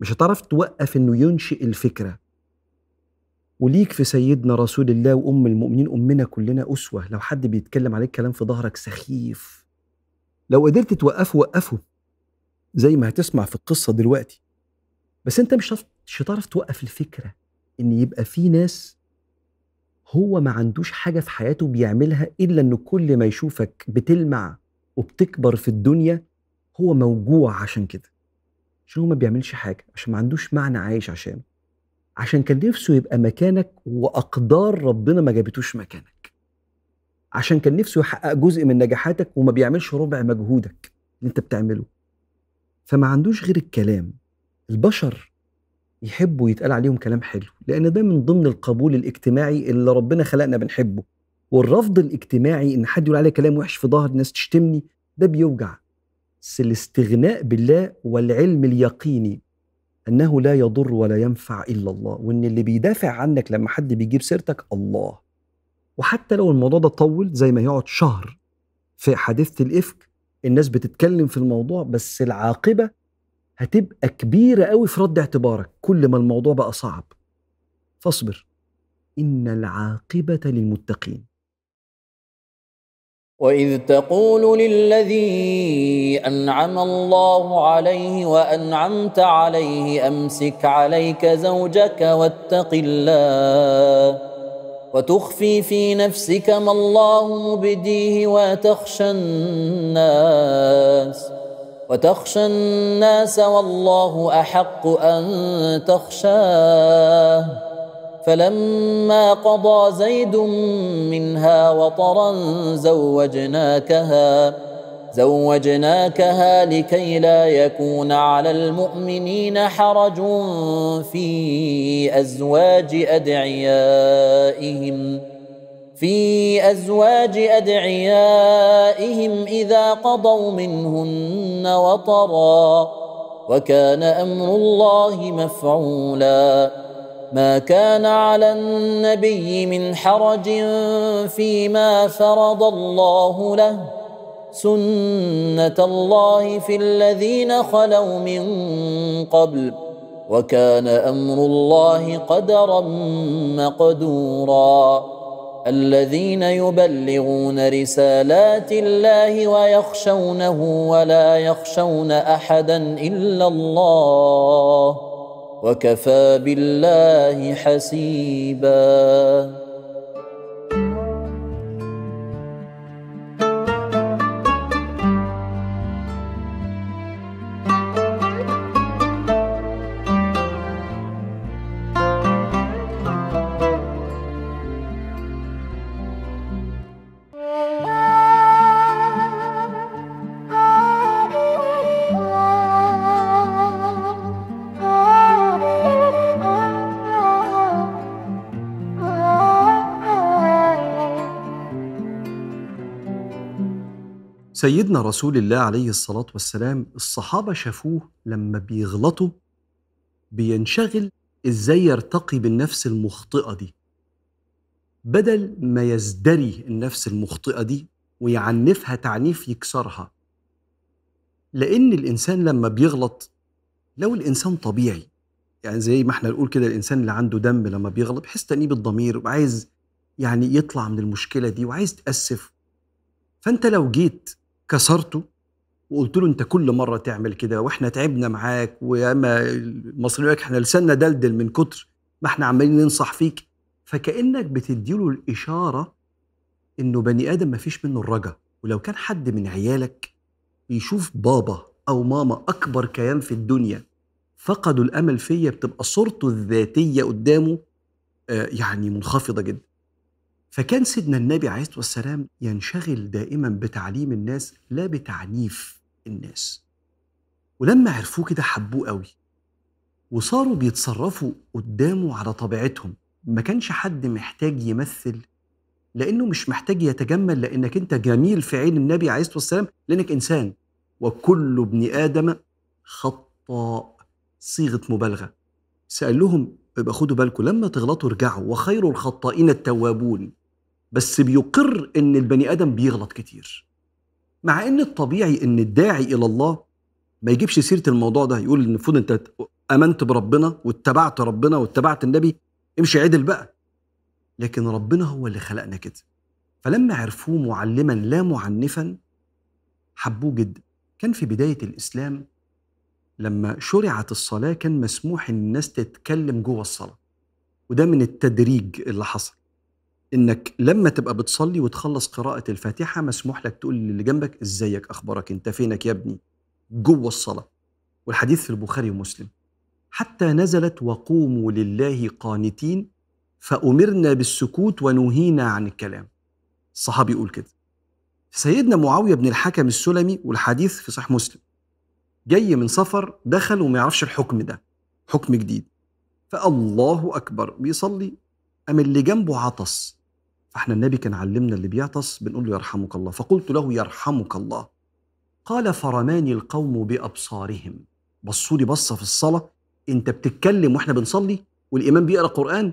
مش هتعرف توقف انه ينشئ الفكره وليك في سيدنا رسول الله وام المؤمنين امنا كلنا اسوه لو حد بيتكلم عليك كلام في ظهرك سخيف لو قدرت توقفه وقفه زي ما هتسمع في القصه دلوقتي بس انت مش مش هتعرف توقف الفكره ان يبقى في ناس هو ما عندوش حاجة في حياته بيعملها إلا إن كل ما يشوفك بتلمع وبتكبر في الدنيا هو موجوع عشان كده عشان هو ما بيعملش حاجة عشان ما عندوش معنى عايش عشانه عشان كان نفسه يبقى مكانك وأقدار ربنا ما جابتوش مكانك عشان كان نفسه يحقق جزء من نجاحاتك وما بيعملش ربع مجهودك اللي انت بتعمله فما عندوش غير الكلام البشر يحبوا يتقال عليهم كلام حلو لان ده من ضمن القبول الاجتماعي اللي ربنا خلقنا بنحبه والرفض الاجتماعي ان حد يقول عليه كلام وحش في ظهر ناس تشتمني ده بيوجع بس الاستغناء بالله والعلم اليقيني انه لا يضر ولا ينفع الا الله وان اللي بيدافع عنك لما حد بيجيب سيرتك الله وحتى لو الموضوع ده طول زي ما يقعد شهر في حادثه الافك الناس بتتكلم في الموضوع بس العاقبه هتبقى كبيرة قوي في رد اعتبارك كل ما الموضوع بقى صعب فاصبر إن العاقبة للمتقين وإذ تقول للذي أنعم الله عليه وأنعمت عليه أمسك عليك زوجك واتق الله وتخفي في نفسك ما الله مبديه وتخشى الناس ۖ وتخشى الناس والله احق ان تخشاه فلما قضى زيد منها وطرا زوجناكها زوجناكها لكي لا يكون على المؤمنين حرج في ازواج ادعيائهم في ازواج ادعيائهم اذا قضوا منهن وطرا وكان امر الله مفعولا ما كان على النبي من حرج فيما فرض الله له سنه الله في الذين خلوا من قبل وكان امر الله قدرا مقدورا الذين يبلغون رسالات الله ويخشونه ولا يخشون احدا الا الله وكفى بالله حسيبا سيدنا رسول الله عليه الصلاة والسلام الصحابة شافوه لما بيغلطوا بينشغل ازاي يرتقي بالنفس المخطئة دي بدل ما يزدري النفس المخطئة دي ويعنفها تعنيف يكسرها لأن الإنسان لما بيغلط لو الإنسان طبيعي يعني زي ما احنا نقول كده الإنسان اللي عنده دم لما بيغلط بيحس تأنيب الضمير وعايز يعني يطلع من المشكلة دي وعايز تأسف فأنت لو جيت كسرته وقلت له انت كل مره تعمل كده واحنا تعبنا معاك وياما المصريين احنا لساننا دلدل من كتر ما احنا عمالين ننصح فيك فكانك بتديله الاشاره انه بني ادم مفيش منه الرجا ولو كان حد من عيالك بيشوف بابا او ماما اكبر كيان في الدنيا فقدوا الامل فيا بتبقى صورته الذاتيه قدامه آه، يعني منخفضه جدا فكان سيدنا النبي عليه الصلاه والسلام ينشغل دائما بتعليم الناس لا بتعنيف الناس ولما عرفوه كده حبوه قوي وصاروا بيتصرفوا قدامه على طبيعتهم ما كانش حد محتاج يمثل لانه مش محتاج يتجمل لانك انت جميل في عين النبي عليه الصلاه والسلام لانك انسان وكل ابن ادم خطاء صيغه مبالغه سال لهم يبقى خدوا بالكم لما تغلطوا ارجعوا وخير الخطائين التوابون بس بيقر ان البني ادم بيغلط كتير مع ان الطبيعي ان الداعي الى الله ما يجيبش سيره الموضوع ده يقول المفروض انت امنت بربنا واتبعت ربنا واتبعت النبي امشي عدل بقى لكن ربنا هو اللي خلقنا كده فلما عرفوه معلما لا معنفا حبوه جدا كان في بدايه الاسلام لما شرعت الصلاه كان مسموح ان الناس تتكلم جوه الصلاه وده من التدريج اللي حصل انك لما تبقى بتصلي وتخلص قراءه الفاتحه مسموح لك تقول للي جنبك ازيك اخبارك انت فينك يا ابني جوه الصلاه والحديث في البخاري ومسلم حتى نزلت وقوموا لله قانتين فامرنا بالسكوت ونهينا عن الكلام الصحابي يقول كده سيدنا معاويه بن الحكم السلمي والحديث في صحيح مسلم جاي من سفر دخل وما يعرفش الحكم ده حكم جديد فالله اكبر بيصلي قام اللي جنبه عطس فاحنا النبي كان علمنا اللي بيعطس بنقول له يرحمك الله فقلت له يرحمك الله قال فرماني القوم بأبصارهم بصوا لي بصة في الصلاة انت بتتكلم واحنا بنصلي والإمام بيقرأ قرآن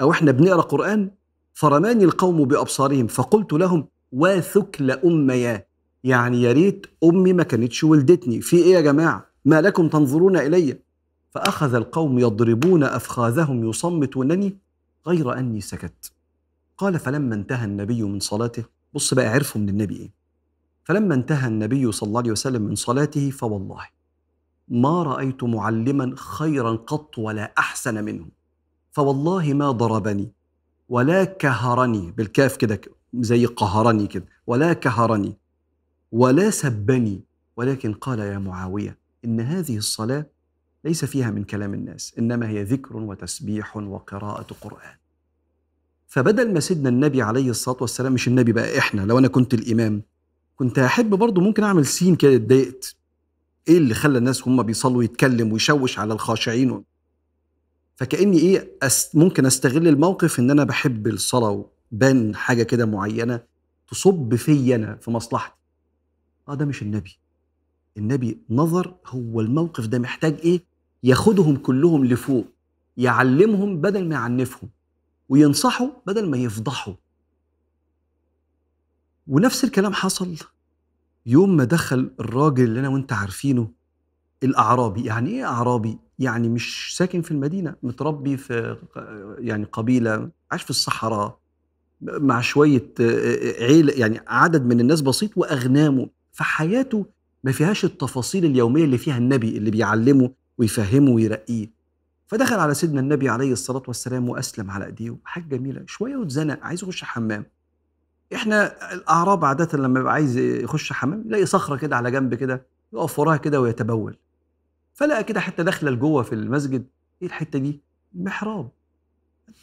أو احنا بنقرأ قرآن فرماني القوم بأبصارهم فقلت لهم وثكل امي يعني يا ريت أمي ما كانتش ولدتني في إيه يا جماعة ما لكم تنظرون إلي فأخذ القوم يضربون أفخاذهم يصمتونني غير أني سكت قال فلما انتهى النبي من صلاته بص بقى عرفوا من النبي ايه فلما انتهى النبي صلى الله عليه وسلم من صلاته فوالله ما رايت معلما خيرا قط ولا احسن منه فوالله ما ضربني ولا كهرني بالكاف كده زي قهرني كده ولا كهرني ولا سبني ولكن قال يا معاويه ان هذه الصلاه ليس فيها من كلام الناس انما هي ذكر وتسبيح وقراءه قران فبدل ما سيدنا النبي عليه الصلاه والسلام مش النبي بقى احنا لو انا كنت الامام كنت هحب برضه ممكن اعمل سين كده اتضايقت ايه اللي خلى الناس هم بيصلوا يتكلم ويشوش على الخاشعين فكاني ايه أس... ممكن استغل الموقف ان انا بحب الصلاه وبان حاجه كده معينه تصب فيا انا في مصلحتي اه ده مش النبي النبي نظر هو الموقف ده محتاج ايه ياخدهم كلهم لفوق يعلمهم بدل ما يعنفهم وينصحوا بدل ما يفضحوا ونفس الكلام حصل يوم ما دخل الراجل اللي انا وانت عارفينه الاعرابي يعني ايه اعرابي يعني مش ساكن في المدينه متربي في يعني قبيله عاش في الصحراء مع شويه عيله يعني عدد من الناس بسيط واغنامه فحياته ما فيهاش التفاصيل اليوميه اللي فيها النبي اللي بيعلمه ويفهمه ويرقيه فدخل على سيدنا النبي عليه الصلاه والسلام واسلم على ايديه حاجه جميله شويه واتزنق عايز يخش حمام احنا الاعراب عاده لما يبقى عايز يخش حمام يلاقي صخره كده على جنب كده يقف وراها كده ويتبول فلقى كده حته داخله لجوه في المسجد ايه الحته دي محراب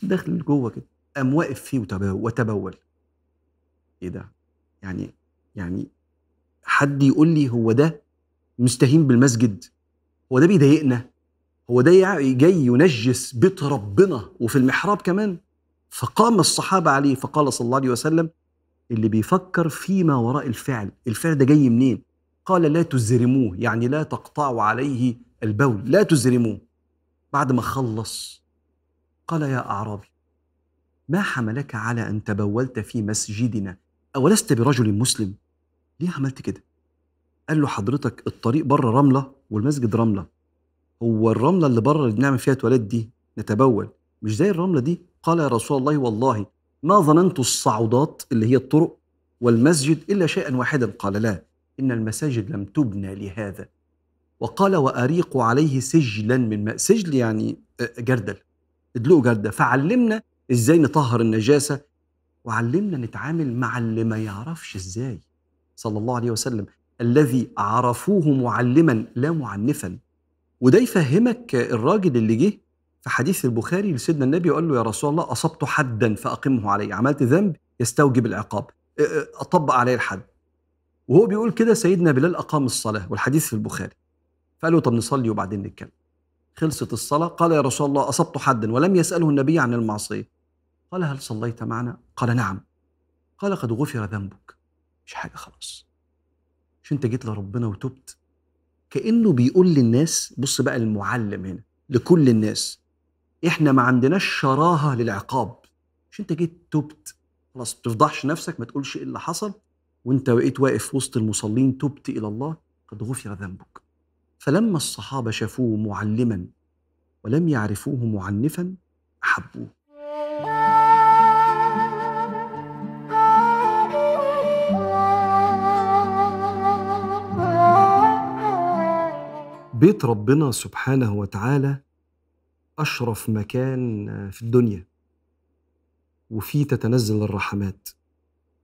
داخل لجوه كده قام واقف فيه وتبول ايه ده يعني يعني حد يقول لي هو ده مستهين بالمسجد هو ده بيضايقنا هو ده يعني جاي ينجس بيت ربنا وفي المحراب كمان فقام الصحابة عليه فقال صلى الله عليه وسلم اللي بيفكر فيما وراء الفعل الفعل ده جاي منين قال لا تزرموه يعني لا تقطعوا عليه البول لا تزرموه بعد ما خلص قال يا أعرابي ما حملك على أن تبولت في مسجدنا أولست برجل مسلم ليه عملت كده قال له حضرتك الطريق بره رملة والمسجد رملة هو الرمله اللي بره اللي بنعمل فيها تواليت دي نتبول مش زي الرمله دي قال يا رسول الله والله ما ظننت الصعودات اللي هي الطرق والمسجد الا شيئا واحدا قال لا ان المساجد لم تبنى لهذا وقال واريق عليه سجلا من ماء سجل يعني آه، جردل ادلقوا جردل فعلمنا ازاي نطهر النجاسه وعلمنا نتعامل مع اللي ما يعرفش ازاي صلى الله عليه وسلم الذي عرفوه معلما لا معنفا وده يفهمك الراجل اللي جه في حديث البخاري لسيدنا النبي وقال له يا رسول الله اصبت حدا فاقمه علي عملت ذنب يستوجب العقاب اطبق عليه الحد وهو بيقول كده سيدنا بلال اقام الصلاه والحديث في البخاري فقال له طب نصلي وبعدين نتكلم خلصت الصلاه قال يا رسول الله اصبت حدا ولم يساله النبي عن المعصيه قال هل صليت معنا قال نعم قال قد غفر ذنبك مش حاجه خلاص مش انت جيت لربنا وتبت كانه بيقول للناس بص بقى المعلم هنا لكل الناس احنا ما عندناش شراهه للعقاب مش انت جيت تبت خلاص ما تفضحش نفسك ما تقولش ايه اللي حصل وانت بقيت واقف وسط المصلين تبت الى الله قد غفر ذنبك فلما الصحابه شافوه معلما ولم يعرفوه معنفا احبوه بيت ربنا سبحانه وتعالى اشرف مكان في الدنيا وفيه تتنزل الرحمات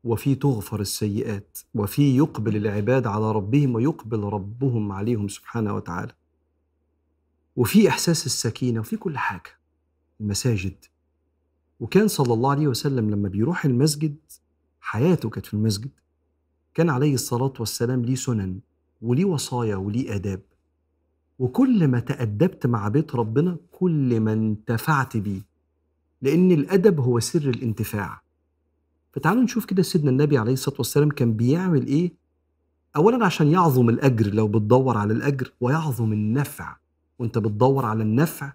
وفي تغفر السيئات وفي يقبل العباد على ربهم ويقبل ربهم عليهم سبحانه وتعالى وفي احساس السكينه وفي كل حاجه المساجد وكان صلى الله عليه وسلم لما بيروح المسجد حياته كانت في المسجد كان عليه الصلاه والسلام ليه سنن وليه وصايا وليه اداب وكل ما تأدبت مع بيت ربنا كل ما انتفعت بيه لأن الأدب هو سر الانتفاع فتعالوا نشوف كده سيدنا النبي عليه الصلاة والسلام كان بيعمل إيه أولا عشان يعظم الأجر لو بتدور على الأجر ويعظم النفع وأنت بتدور على النفع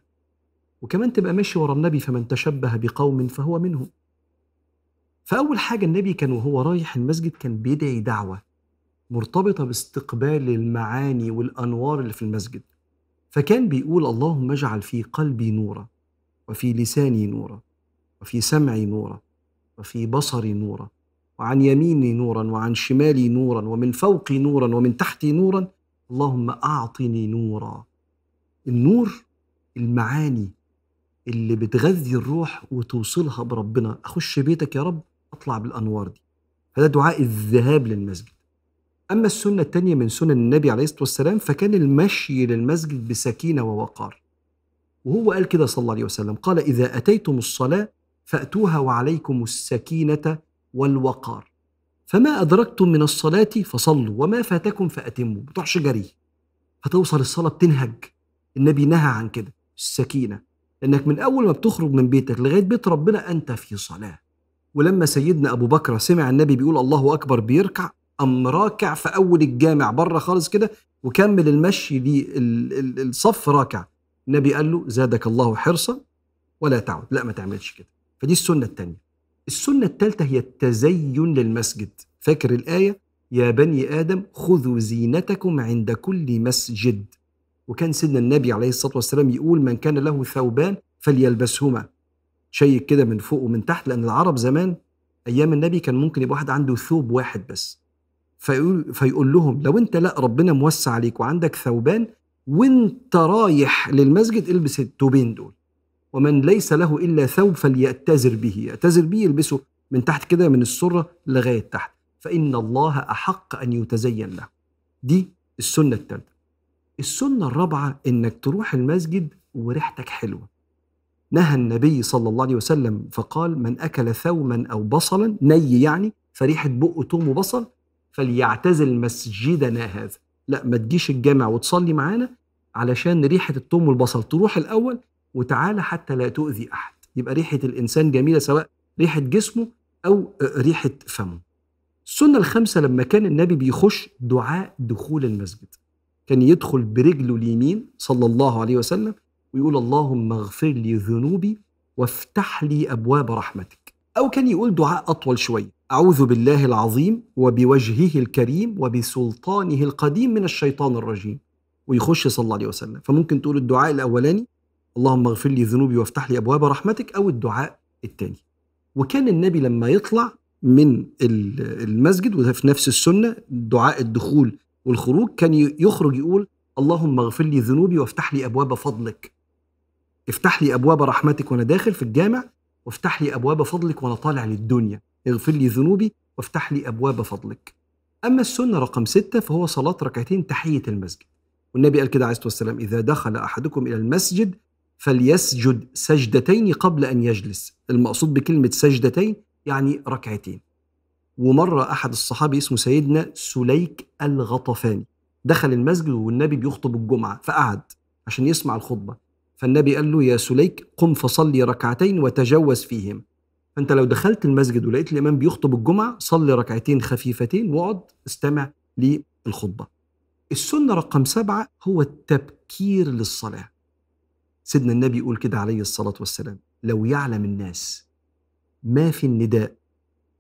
وكمان تبقى ماشي ورا النبي فمن تشبه بقوم فهو منهم فأول حاجة النبي كان وهو رايح المسجد كان بيدعي دعوة مرتبطة باستقبال المعاني والأنوار اللي في المسجد فكان بيقول اللهم اجعل في قلبي نورا وفي لساني نورا وفي سمعي نورا وفي بصري نورا وعن يميني نورا وعن شمالي نورا ومن فوقي نورا ومن تحتي نورا اللهم اعطني نورا النور المعاني اللي بتغذي الروح وتوصلها بربنا اخش بيتك يا رب اطلع بالانوار دي هذا دعاء الذهاب للمسجد أما السنة الثانية من سنن النبي عليه الصلاة والسلام فكان المشي للمسجد بسكينة ووقار وهو قال كده صلى الله عليه وسلم قال إذا أتيتم الصلاة فأتوها وعليكم السكينة والوقار فما أدركتم من الصلاة فصلوا وما فاتكم فأتموا بتروحش جري هتوصل الصلاة بتنهج النبي نهى عن كده السكينة لأنك من أول ما بتخرج من بيتك لغاية بيت ربنا أنت في صلاة ولما سيدنا أبو بكر سمع النبي بيقول الله أكبر بيركع قام راكع في اول الجامع بره خالص كده وكمل المشي دي الصف راكع النبي قال له زادك الله حرصا ولا تعود لا ما تعملش كده فدي السنه الثانيه السنه الثالثه هي التزين للمسجد فاكر الايه يا بني ادم خذوا زينتكم عند كل مسجد وكان سيدنا النبي عليه الصلاه والسلام يقول من كان له ثوبان فليلبسهما شيء كده من فوق ومن تحت لان العرب زمان ايام النبي كان ممكن يبقى واحد عنده ثوب واحد بس فيقول, فيقول لهم لو انت لا ربنا موسع عليك وعندك ثوبان وانت رايح للمسجد البس التوبين دول ومن ليس له الا ثوب فليأتزر به يأتزر به يلبسه من تحت كده من السره لغايه تحت فان الله احق ان يتزين له دي السنه الثالثه السنه الرابعه انك تروح المسجد وريحتك حلوه نهى النبي صلى الله عليه وسلم فقال من اكل ثوما او بصلا ني يعني فريحه بقه توم وبصل فليعتزل مسجدنا هذا لا ما تجيش الجامع وتصلي معانا علشان ريحة التوم والبصل تروح الأول وتعالى حتى لا تؤذي أحد يبقى ريحة الإنسان جميلة سواء ريحة جسمه أو ريحة فمه السنة الخامسة لما كان النبي بيخش دعاء دخول المسجد كان يدخل برجله اليمين صلى الله عليه وسلم ويقول اللهم اغفر لي ذنوبي وافتح لي أبواب رحمتك أو كان يقول دعاء أطول شوية أعوذ بالله العظيم وبوجهه الكريم وبسلطانه القديم من الشيطان الرجيم ويخش صلى الله عليه وسلم فممكن تقول الدعاء الأولاني اللهم اغفر لي ذنوبي وافتح لي أبواب رحمتك أو الدعاء الثاني وكان النبي لما يطلع من المسجد وفي نفس السنة دعاء الدخول والخروج كان يخرج يقول اللهم اغفر لي ذنوبي وافتح لي أبواب فضلك افتح لي أبواب رحمتك وأنا داخل في الجامع وافتح لي أبواب فضلك وأنا طالع للدنيا اغفر لي ذنوبي وافتح لي أبواب فضلك أما السنة رقم ستة فهو صلاة ركعتين تحية المسجد والنبي قال كده عليه الصلاة والسلام إذا دخل أحدكم إلى المسجد فليسجد سجدتين قبل أن يجلس المقصود بكلمة سجدتين يعني ركعتين ومرة أحد الصحابة اسمه سيدنا سليك الغطفاني دخل المسجد والنبي بيخطب الجمعة فقعد عشان يسمع الخطبة فالنبي قال له يا سليك قم فصلي ركعتين وتجوز فيهم فانت لو دخلت المسجد ولقيت الامام بيخطب الجمعه صلي ركعتين خفيفتين واقعد استمع للخطبه. السنه رقم سبعه هو التبكير للصلاه. سيدنا النبي يقول كده عليه الصلاه والسلام لو يعلم الناس ما في النداء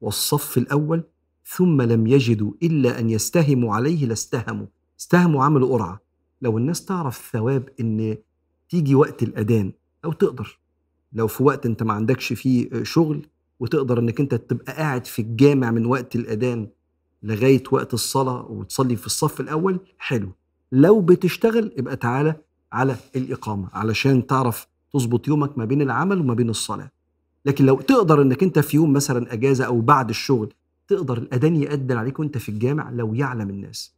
والصف الاول ثم لم يجدوا الا ان يستهموا عليه لاستهموا، استهموا عملوا قرعه. لو الناس تعرف ثواب ان تيجي وقت الاذان او تقدر لو في وقت انت ما عندكش فيه آه، شغل وتقدر انك انت تبقى قاعد في الجامع من وقت الاذان لغايه وقت الصلاه وتصلي في الصف الاول حلو لو بتشتغل ابقى تعالى على الاقامه علشان تعرف تظبط يومك ما بين العمل وما بين الصلاه لكن لو تقدر انك انت في يوم مثلا اجازه او بعد الشغل تقدر الاذان يأذن عليك وانت في الجامع لو يعلم الناس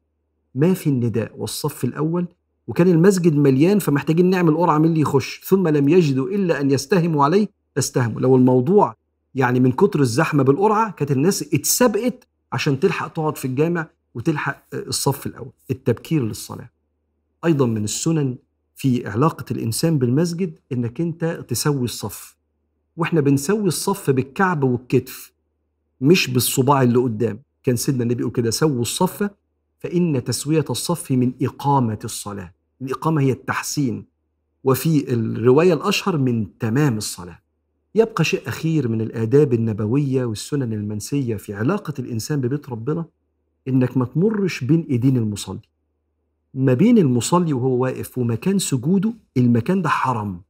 ما في النداء والصف الاول وكان المسجد مليان فمحتاجين نعمل قرعه مين اللي يخش ثم لم يجدوا الا ان يستهموا عليه فاستهموا لو الموضوع يعني من كتر الزحمه بالقرعه كانت الناس اتسبقت عشان تلحق تقعد في الجامع وتلحق آه، الصف الاول التبكير للصلاه ايضا من السنن في علاقه الانسان بالمسجد انك انت تسوي الصف واحنا بنسوي الصف بالكعب والكتف مش بالصباع اللي قدام كان سيدنا النبي يقول كده سووا الصف فان تسويه الصف من اقامه الصلاه الإقامة هي التحسين وفي الرواية الأشهر من تمام الصلاة يبقى شيء أخير من الآداب النبوية والسنن المنسية في علاقة الإنسان ببيت ربنا إنك ما تمرش بين إيدين المصلي ما بين المصلي وهو واقف ومكان سجوده المكان ده حرام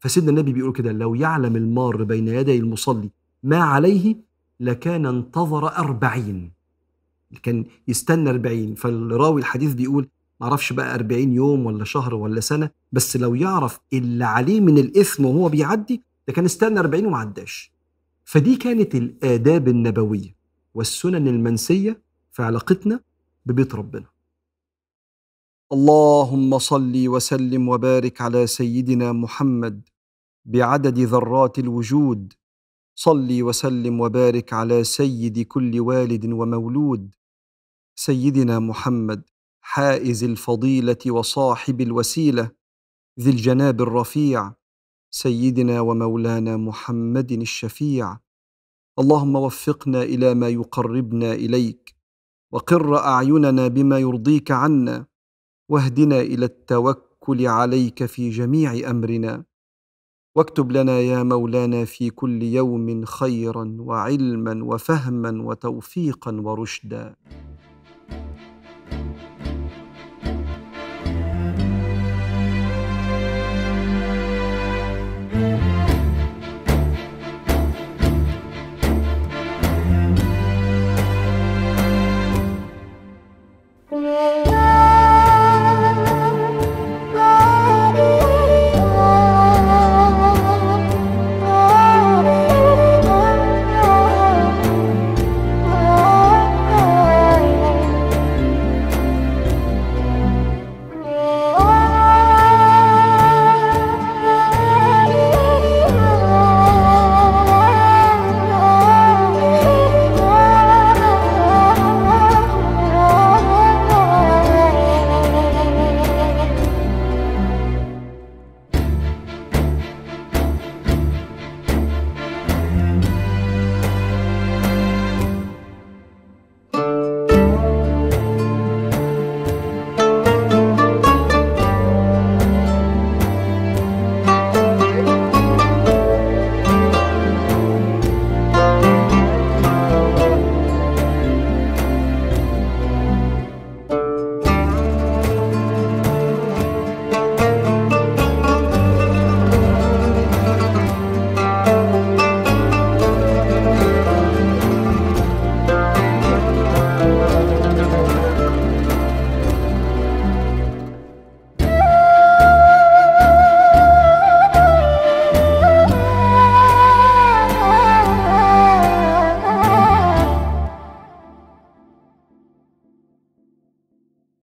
فسيدنا النبي بيقول كده لو يعلم المار بين يدي المصلي ما عليه لكان انتظر أربعين كان يستنى أربعين فالراوي الحديث بيقول معرفش بقى 40 يوم ولا شهر ولا سنه بس لو يعرف اللي عليه من الاثم وهو بيعدي ده كان استنى 40 وما عداش فدي كانت الاداب النبويه والسنن المنسيه في علاقتنا ببيت ربنا اللهم صل وسلم وبارك على سيدنا محمد بعدد ذرات الوجود صل وسلم وبارك على سيد كل والد ومولود سيدنا محمد حائز الفضيله وصاحب الوسيله ذي الجناب الرفيع سيدنا ومولانا محمد الشفيع اللهم وفقنا الى ما يقربنا اليك وقر اعيننا بما يرضيك عنا واهدنا الى التوكل عليك في جميع امرنا واكتب لنا يا مولانا في كل يوم خيرا وعلما وفهما وتوفيقا ورشدا